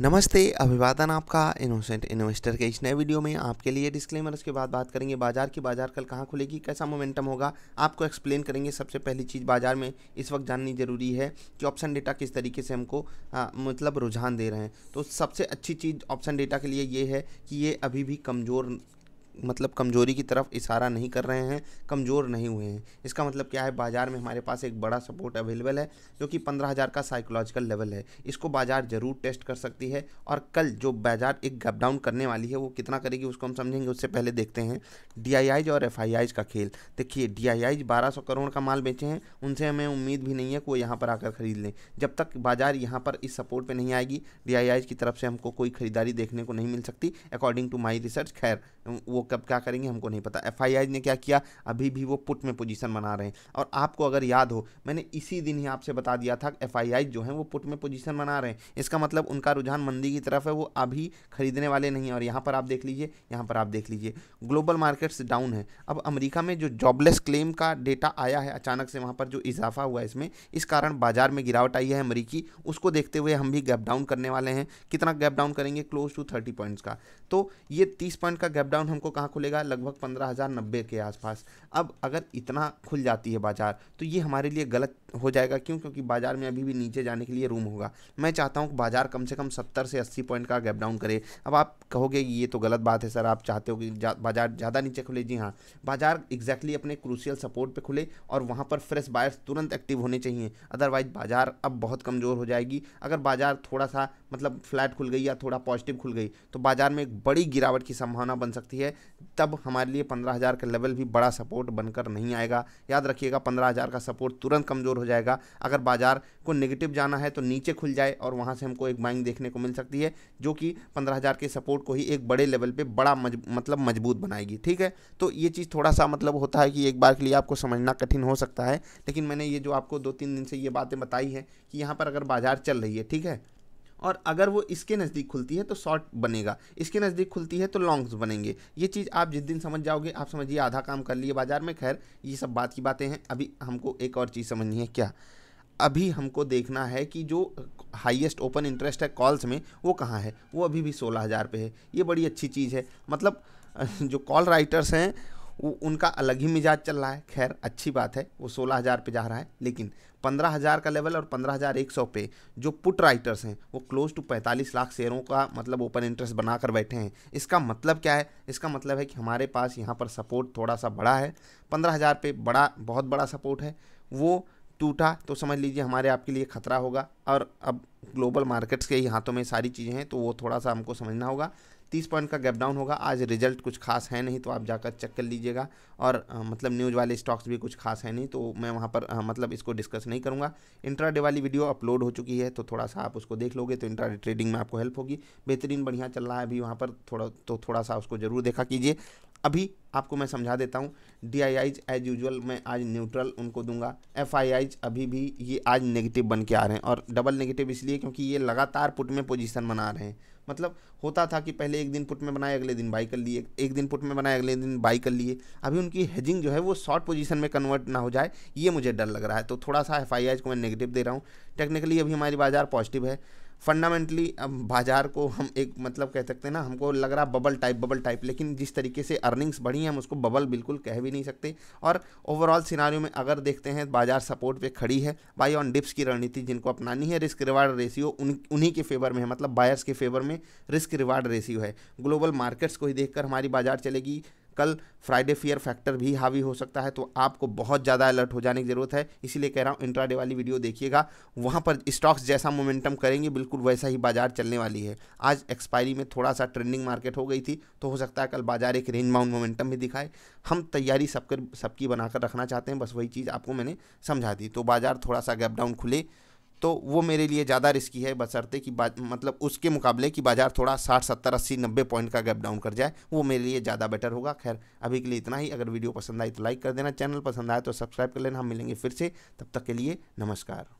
नमस्ते अभिवादन आपका इनोसेंट इन्वेस्टर के इस नए वीडियो में आपके लिए डिस्क्लेमर उसके बाद बात करेंगे बाजार की बाजार कल कहाँ खुलेगी कैसा मोमेंटम होगा आपको एक्सप्लेन करेंगे सबसे पहली चीज़ बाजार में इस वक्त जाननी जरूरी है कि ऑप्शन डेटा किस तरीके से हमको आ, मतलब रुझान दे रहे हैं तो सबसे अच्छी चीज़ ऑप्शन डेटा के लिए ये है कि ये अभी भी कमज़ोर मतलब कमज़ोरी की तरफ इशारा नहीं कर रहे हैं कमज़ोर नहीं हुए हैं इसका मतलब क्या है बाज़ार में हमारे पास एक बड़ा सपोर्ट अवेलेबल है जो कि पंद्रह हज़ार का साइकोलॉजिकल लेवल है इसको बाज़ार ज़रूर टेस्ट कर सकती है और कल जो बाज़ार एक गप डाउन करने वाली है वो कितना करेगी उसको हम समझेंगे उससे पहले देखते हैं डी और एफ का खेल देखिए डी आई करोड़ का माल बेचे हैं उनसे हमें उम्मीद भी नहीं है कि वो यहाँ पर आकर खरीद लें जब तक बाज़ार यहाँ पर इस सपोर्ट पर नहीं आएगी डी की तरफ से हमको कोई खरीदारी देखने को नहीं मिल सकती अकॉर्डिंग टू माई रिसर्च खैर वो कब क्या करेंगे हमको नहीं पता एफ ने क्या किया अभी भी वो पुट में पोजीशन बना रहे हैं और आपको अगर याद हो मैंने इसी दिन ही आपसे बता दिया था एफ जो है वो पुट में पोजीशन बना रहे हैं इसका मतलब उनका रुझान मंदी की तरफ है वो अभी खरीदने वाले नहीं और यहाँ पर आप देख लीजिए यहाँ पर आप देख लीजिए ग्लोबल मार्केट्स डाउन है अब अमरीका में जो जॉबलेस क्लेम का डेटा आया है अचानक से वहाँ पर जो इजाफा हुआ है इसमें इस कारण बाजार में गिरावट आई है अमरीकी उसको देखते हुए हम भी गैप डाउन करने वाले हैं कितना गैप डाउन करेंगे क्लोज टू थर्टी पॉइंट्स का तो ये तीस पॉइंट का गैप डाउन हमको कहाँ खुलेगा लगभग पंद्रह हज़ार नब्बे के आसपास अब अगर इतना खुल जाती है बाज़ार तो ये हमारे लिए गलत हो जाएगा क्यों क्योंकि बाज़ार में अभी भी नीचे जाने के लिए रूम होगा मैं चाहता हूँ कि बाज़ार कम से कम सत्तर से अस्सी पॉइंट का गैप डाउन करे अब आप कहोगे ये तो गलत बात है सर आप चाहते हो कि बाज़ार ज़्यादा नीचे खुले जी हाँ बाज़ार एग्जैक्टली अपने क्रूशियल सपोर्ट पर खुले और वहाँ पर फ्रेश बायर्स तुरंत एक्टिव होने चाहिए अदरवाइज बाज़ार अब बहुत कमज़ोर हो जाएगी अगर बाज़ार थोड़ा सा मतलब फ्लैट खुल गई या थोड़ा पॉजिटिव खुल गई तो बाज़ार में एक बड़ी गिरावट की संभावना बन सकती है तब हमारे लिए पंद्रह हज़ार का लेवल भी बड़ा सपोर्ट बनकर नहीं आएगा याद रखिएगा पंद्रह हज़ार का सपोर्ट तुरंत कमज़ोर हो जाएगा अगर बाजार को नेगेटिव जाना है तो नीचे खुल जाए और वहाँ से हमको एक बाइंग देखने को मिल सकती है जो कि पंद्रह हज़ार के सपोर्ट को ही एक बड़े लेवल पर बड़ा मज, मतलब मजबूत बनाएगी ठीक है तो ये चीज़ थोड़ा सा मतलब होता है कि एक बार के लिए आपको समझना कठिन हो सकता है लेकिन मैंने ये जो आपको दो तीन दिन से ये बातें बताई हैं कि यहाँ पर अगर बाजार चल रही है ठीक है और अगर वो इसके नज़दीक खुलती है तो शॉर्ट बनेगा इसके नज़दीक खुलती है तो लॉन्ग्स बनेंगे ये चीज़ आप जिस दिन समझ जाओगे आप समझिए आधा काम कर लिए बाज़ार में खैर ये सब बात की बातें हैं अभी हमको एक और चीज़ समझनी है क्या अभी हमको देखना है कि जो हाईएस्ट ओपन इंटरेस्ट है कॉल्स में वो कहाँ है वो अभी भी सोलह हज़ार पे है ये बड़ी अच्छी चीज़ है मतलब जो कॉल राइटर्स हैं वो उनका अलग ही मिजाज चल रहा है खैर अच्छी बात है वो सोलह हज़ार पर जा रहा है लेकिन पंद्रह हज़ार का लेवल और पंद्रह हज़ार एक सौ पे जो पुट राइटर्स हैं वो क्लोज टू पैंतालीस लाख शेयरों का मतलब ओपन इंटरेस्ट बनाकर बैठे हैं इसका मतलब क्या है इसका मतलब है कि हमारे पास यहाँ पर सपोर्ट थोड़ा सा बड़ा है पंद्रह हज़ार पे बड़ा बहुत बड़ा सपोर्ट है वो टूटा तो समझ लीजिए हमारे आपके लिए ख़तरा होगा और अब ग्लोबल मार्केट्स के ही हाथों में सारी चीज़ें हैं तो वो थोड़ा सा हमको समझना होगा तीस पॉइंट का गैप डाउन होगा आज रिजल्ट कुछ खास है नहीं तो आप जाकर चेक कर लीजिएगा और आ, मतलब न्यूज़ वाले स्टॉक्स भी कुछ खास है नहीं तो मैं वहाँ पर आ, मतलब इसको डिस्कस नहीं करूँगा इंट्राडे वाली वीडियो अपलोड हो चुकी है तो थोड़ा सा आप उसको देख लोगे तो इंट्राडे ट्रेडिंग में आपको हेल्प होगी बेहतरीन बढ़िया चल रहा है अभी वहाँ पर थोड़ा तो थोड़ा सा उसको ज़रूर देखा कीजिए अभी आपको मैं समझा देता हूँ D I Is as usual मैं आज न्यूट्रल उनको दूंगा एफ आई आईज अभी भी ये आज नेगेटिव बन के आ रहे हैं और डबल नेगेटिव इसलिए क्योंकि ये लगातार पुट में पोजीशन बना रहे हैं मतलब होता था कि पहले एक दिन पुट में बनाए अगले दिन बाई कर लिए एक दिन पुट में बनाए अगले दिन बाई कर लिए अभी उनकी हेजिंग जो है वो शॉर्ट पोजीशन में कन्वर्ट ना हो जाए ये मुझे डर लग रहा है तो थोड़ा सा एफ को मैं नेगेटिव दे रहा हूँ टेक्निकली अभी हमारी बाज़ार पॉजिटिव है फंडामेंटली अब बाज़ार को हम एक मतलब कह सकते हैं ना हमको लग रहा बबल टाइप बबल टाइप लेकिन जिस तरीके से अर्निंग्स बढ़ी हैं हम उसको बबल बिल्कुल कह भी नहीं सकते और ओवरऑल सिनारियों में अगर देखते हैं बाज़ार सपोर्ट पे खड़ी है बाई ऑन डिप्स की रणनीति जिनको अपनानी है रिस्क रिवार्ड रेशियो उन उन्हीं के फेवर में है मतलब बायर्स के फेवर में रिस्क रिवार्ड रेशियो है ग्लोबल मार्केट्स को ही देखकर हमारी बाज़ार चलेगी कल फ्राइडे फियर फैक्टर भी हावी हो सकता है तो आपको बहुत ज़्यादा अलर्ट हो जाने की ज़रूरत है इसीलिए कह रहा हूँ इंट्राडे वाली वीडियो देखिएगा वहाँ पर स्टॉक्स जैसा मोमेंटम करेंगे बिल्कुल वैसा ही बाजार चलने वाली है आज एक्सपायरी में थोड़ा सा ट्रेंडिंग मार्केट हो गई थी तो हो सकता है कल बाजार एक रेंज माउंड मोमेंटम भी दिखाए हम तैयारी सबकर सबकी बनाकर रखना चाहते हैं बस वही चीज़ आपको मैंने समझा दी तो बाजार थोड़ा सा गैप डाउन खुले तो वो मेरे लिए ज़्यादा रिस्की है बसरते कि मतलब उसके मुकाबले कि बाज़ार थोड़ा साठ सत्तर अस्सी नब्बे पॉइंट का गैप डाउन कर जाए वो मेरे लिए ज़्यादा बेटर होगा खैर अभी के लिए इतना ही अगर वीडियो पसंद आए तो लाइक कर देना चैनल पसंद आए तो सब्सक्राइब कर लेना हम मिलेंगे फिर से तब तक के लिए नमस्कार